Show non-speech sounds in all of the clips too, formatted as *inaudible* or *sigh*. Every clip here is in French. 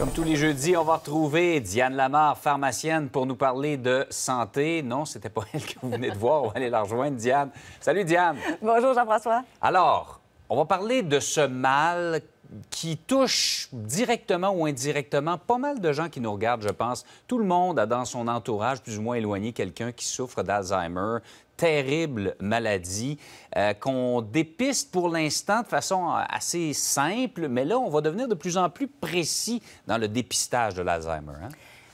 Comme tous les jeudis, on va retrouver Diane Lamar, pharmacienne, pour nous parler de santé. Non, c'était pas *laughs* elle que vous venez de voir. On va aller la rejoindre, Diane. Salut, Diane. Bonjour, Jean-François. Alors, on va parler de ce mal qui touche directement ou indirectement pas mal de gens qui nous regardent, je pense. Tout le monde a dans son entourage, plus ou moins éloigné, quelqu'un qui souffre d'Alzheimer, terrible maladie euh, qu'on dépiste pour l'instant de façon assez simple, mais là, on va devenir de plus en plus précis dans le dépistage de l'Alzheimer. Hein?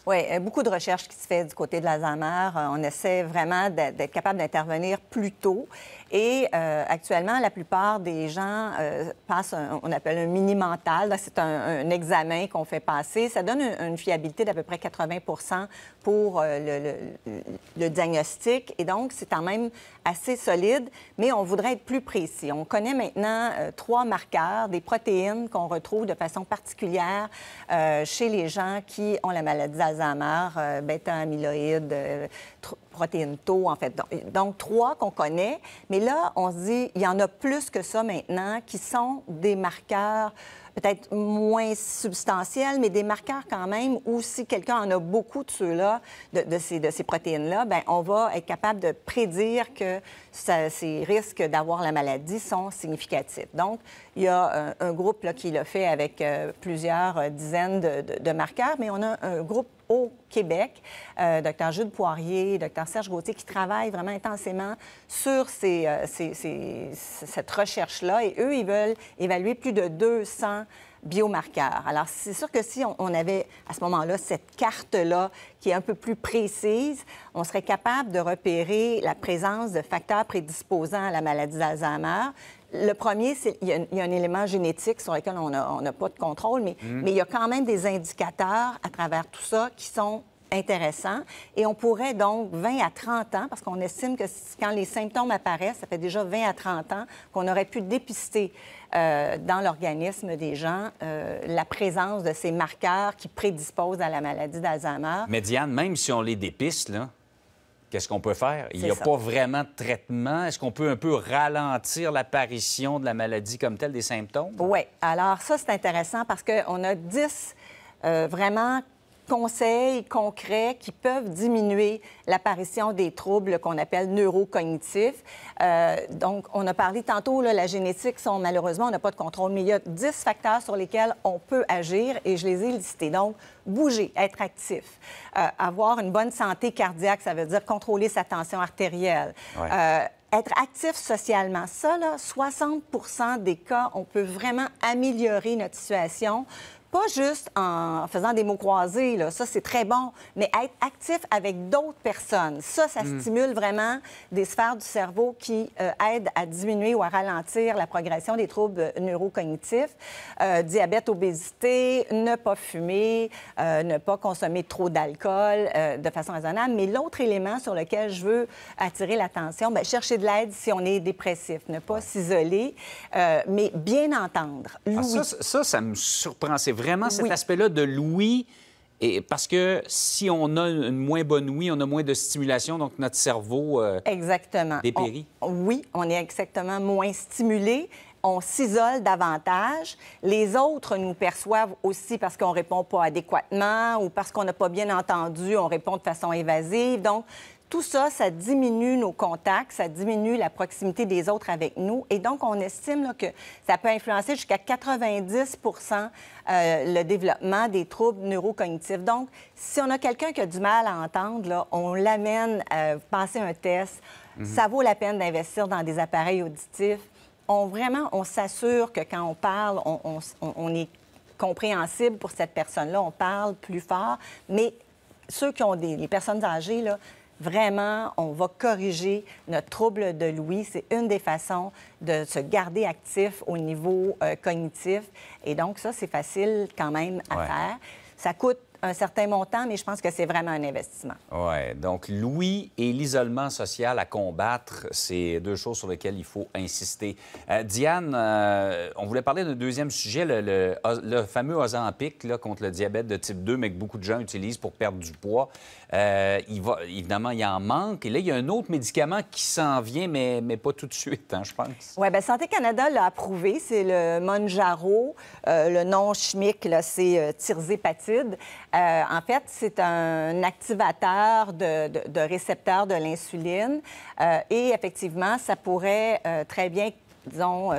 Oui, euh, beaucoup de recherche qui se fait du côté de l'Alzheimer. Euh, on essaie vraiment d'être capable d'intervenir plus tôt. Et euh, actuellement, la plupart des gens passent, on appelle un mini mental. C'est un, examen qu'on fait passer. Ça donne une, fiabilité d'à peu près 80 pour le, le, diagnostic. Et donc, c'est quand même assez solide, mais on voudrait être plus précis. On connaît maintenant trois marqueurs, des protéines qu'on retrouve de façon particulière chez les gens qui ont la maladie d'Alzheimer Alzheimer, euh, bêta-amyloïde, euh, tr protéines taux, en fait. Donc, trois qu'on connaît, mais là, on se dit, il y en a plus que ça maintenant qui sont des marqueurs peut-être moins substantiels, mais des marqueurs quand même où si quelqu'un en a beaucoup de ceux-là, de, ces, de ces protéines-là, ben on va être capable de prédire que ces risques d'avoir la maladie sont significatifs. Donc, il y a un, groupe là, qui l'a fait avec euh, plusieurs euh, dizaines de, marqueurs, mais on a un groupe au Québec, euh, Dr Jude Poirier, Dr Serge Gauthier qui travaille vraiment intensément sur euh, cette recherche-là. Et eux, ils veulent évaluer plus de 200 biomarqueurs. Alors, c'est sûr que si on avait à ce moment-là cette carte-là qui est un peu plus précise, on serait capable de repérer la présence de facteurs prédisposants à la maladie d'Alzheimer. Le premier, c'est il, y, a un élément génétique sur lequel on n'a pas de contrôle, mais, mm. mais il y a quand même des indicateurs à travers tout ça qui sont intéressant. Et on pourrait donc, 20 à 30 ans, parce qu'on estime que quand les symptômes apparaissent, ça fait déjà 20 à 30 ans qu'on aurait pu dépister euh, dans l'organisme des gens euh, la présence de ces marqueurs qui prédisposent à la maladie d'Alzheimer. Mais Diane, même si on les dépiste, là, qu'est-ce qu'on peut faire? Il n'y a pas vraiment de traitement. Est-ce qu'on peut un peu ralentir l'apparition de la maladie comme telle, des symptômes? Oui. Alors ça, c'est intéressant parce qu'on a 10 euh, vraiment conseils concrets qui peuvent diminuer l'apparition des troubles qu'on appelle neurocognitifs. Euh, donc, on a parlé tantôt, la génétique, sont, malheureusement, on n'a pas de contrôle, mais il y a 10 facteurs sur lesquels on peut agir et je les ai listés. Donc, bouger, être actif, euh, avoir une bonne santé cardiaque, ça veut dire contrôler sa tension artérielle. Euh, être actif socialement, ça, là, 60 des cas, on peut vraiment améliorer notre situation pas juste en faisant des mots croisés, là, ça c'est très bon, mais être actif avec d'autres personnes, ça, ça mm. stimule vraiment des sphères du cerveau qui euh, aident à diminuer ou à ralentir la progression des troubles euh, neurocognitifs, euh, diabète, obésité, ne pas fumer, ne pas consommer trop d'alcool de façon raisonnable. Mais l'autre élément sur lequel je veux attirer l'attention, ben, chercher de l'aide si on est dépressif, ne pas s'isoler, mais bien entendre. Ah, ça, ça, ça me surprend, c'est vrai vraiment cet aspect-là de l'ouïe. Et parce que si on a une moins bonne ouïe, on a moins de stimulation, donc notre cerveau euh, exactement. oui, on est exactement moins stimulé on s'isole davantage. Les autres nous perçoivent aussi parce qu'on répond pas adéquatement ou parce qu'on n'a pas bien entendu, on répond de façon évasive. Donc, tout ça, ça diminue nos contacts, ça diminue la proximité des autres avec nous. Et donc, on estime que ça peut influencer jusqu'à 90 euh, le développement des troubles neurocognitifs. Donc, si on a quelqu'un qui a du mal à entendre, on l'amène à euh, passer un test. Mhm. Ça vaut la peine d'investir dans des appareils auditifs. On vraiment, on s'assure que quand on parle, on, est compréhensible pour cette personne-là. On parle plus fort, mais ceux qui ont des personnes âgées, là, Vraiment, on va corriger notre trouble de l'ouïe. C'est une des façons de se garder actif au niveau euh, cognitif. Et donc, ça, c'est facile quand même à faire. Ça coûte un certain montant, mais je pense que c'est vraiment un investissement. Oui. Donc, l'ouïe et l'isolement social à combattre, c'est deux choses sur lesquelles il faut insister. Euh, Diane, euh, on voulait parler d'un deuxième sujet, le, fameux Ozempic là, contre le diabète de type 2, mais que beaucoup de gens utilisent pour perdre du poids. Euh, il va, évidemment, il en manque. Et là, il y a un autre médicament qui s'en vient, mais, mais pas tout de suite, hein, je pense. Oui, bien, Santé Canada l'a approuvé. C'est le Monjaro. le nom chimique, c'est tirzépatide. Euh, en fait, c'est un activateur de, de récepteurs de l'insuline euh, et effectivement, ça pourrait euh, très bien disons,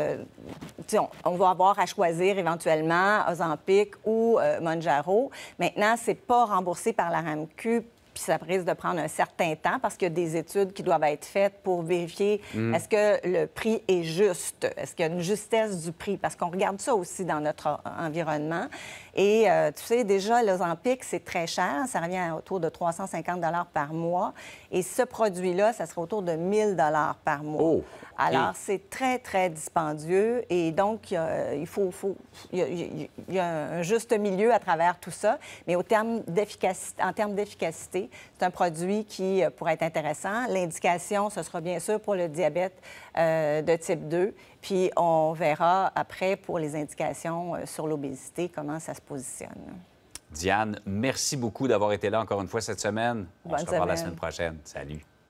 on va avoir à choisir éventuellement Ozempic ou Monjaro. Maintenant, c'est pas remboursé par la RAMQ puis ça risque de prendre un certain temps parce qu'il y a des études qui doivent être faites pour vérifier hmm. est-ce que le prix est juste, est-ce qu'il y a une justesse du prix, parce qu'on regarde ça aussi dans notre environnement. Et euh, tu sais, déjà, l'Ozempic, c'est très cher. Ça revient à autour de 350 par mois. Et ce produit-là, ça sera autour de 1000 par mois. Oh, Alors, c'est très, très dispendieux. Et donc, euh, il faut. il, y a, un juste milieu à travers tout ça. Mais au terme en termes d'efficacité, c'est un produit qui euh, pourrait être intéressant. L'indication, ce sera bien sûr pour le diabète de type 2. Puis, on verra après pour les indications sur l'obésité comment ça se positionne. Diane, merci beaucoup d'avoir été là encore une fois cette semaine. On se revoit la semaine prochaine. Salut.